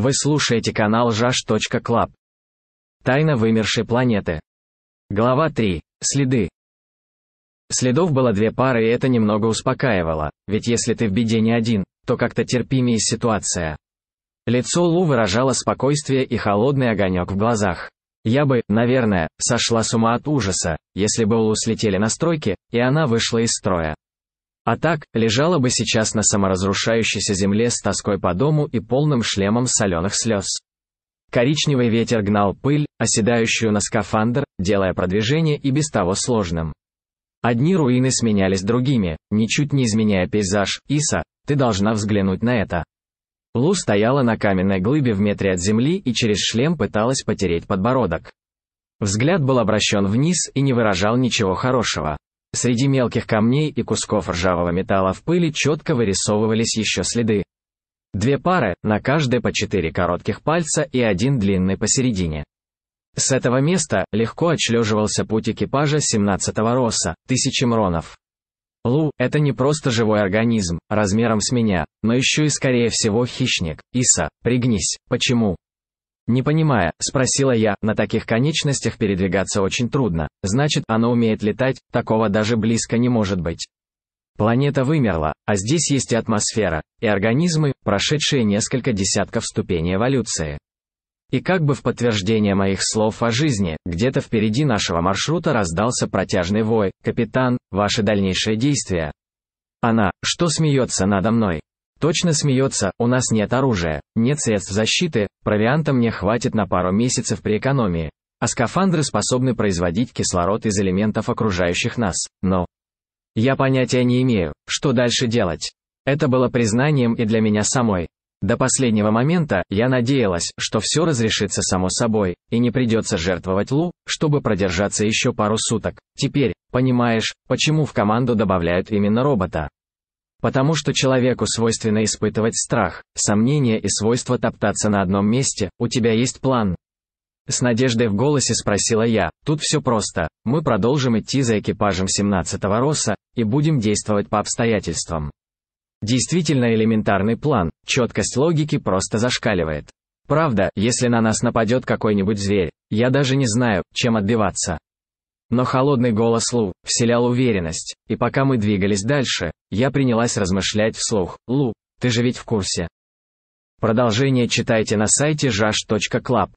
Вы слушаете канал jash.club. Тайна вымершей планеты. Глава 3. Следы. Следов было две пары, и это немного успокаивало, ведь если ты в беде не один, то как-то терпимее ситуация. Лицо Лу выражало спокойствие и холодный огонек в глазах. Я бы, наверное, сошла с ума от ужаса, если бы Лу слетели настройки, и она вышла из строя. А так, лежала бы сейчас на саморазрушающейся земле с тоской по дому и полным шлемом соленых слез. Коричневый ветер гнал пыль, оседающую на скафандр, делая продвижение и без того сложным. Одни руины сменялись другими, ничуть не изменяя пейзаж, Иса, ты должна взглянуть на это. Лу стояла на каменной глыбе в метре от земли и через шлем пыталась потереть подбородок. Взгляд был обращен вниз и не выражал ничего хорошего. Среди мелких камней и кусков ржавого металла в пыли четко вырисовывались еще следы. Две пары, на каждой по четыре коротких пальца и один длинный посередине. С этого места легко отшлеживался путь экипажа 17-го Росса, тысячи мронов. Лу – это не просто живой организм, размером с меня, но еще и, скорее всего, хищник. Иса, пригнись, почему? Не понимая, спросила я, на таких конечностях передвигаться очень трудно, значит, оно умеет летать, такого даже близко не может быть. Планета вымерла, а здесь есть и атмосфера, и организмы, прошедшие несколько десятков ступеней эволюции. И как бы в подтверждение моих слов о жизни, где-то впереди нашего маршрута раздался протяжный вой, «Капитан, ваши дальнейшие действия». Она, что смеется надо мной? Точно смеется, у нас нет оружия, нет средств защиты, провианта мне хватит на пару месяцев при экономии. А скафандры способны производить кислород из элементов окружающих нас, но... Я понятия не имею, что дальше делать. Это было признанием и для меня самой. До последнего момента я надеялась, что все разрешится само собой, и не придется жертвовать Лу, чтобы продержаться еще пару суток. Теперь, понимаешь, почему в команду добавляют именно робота. Потому что человеку свойственно испытывать страх, сомнения и свойство топтаться на одном месте, у тебя есть план. С надеждой в голосе спросила я, тут все просто, мы продолжим идти за экипажем 17-го Росса, и будем действовать по обстоятельствам. Действительно элементарный план, четкость логики просто зашкаливает. Правда, если на нас нападет какой-нибудь зверь, я даже не знаю, чем отбиваться. Но холодный голос Лу вселял уверенность, и пока мы двигались дальше, я принялась размышлять вслух. «Лу, ты же ведь в курсе». Продолжение читайте на сайте jash.club.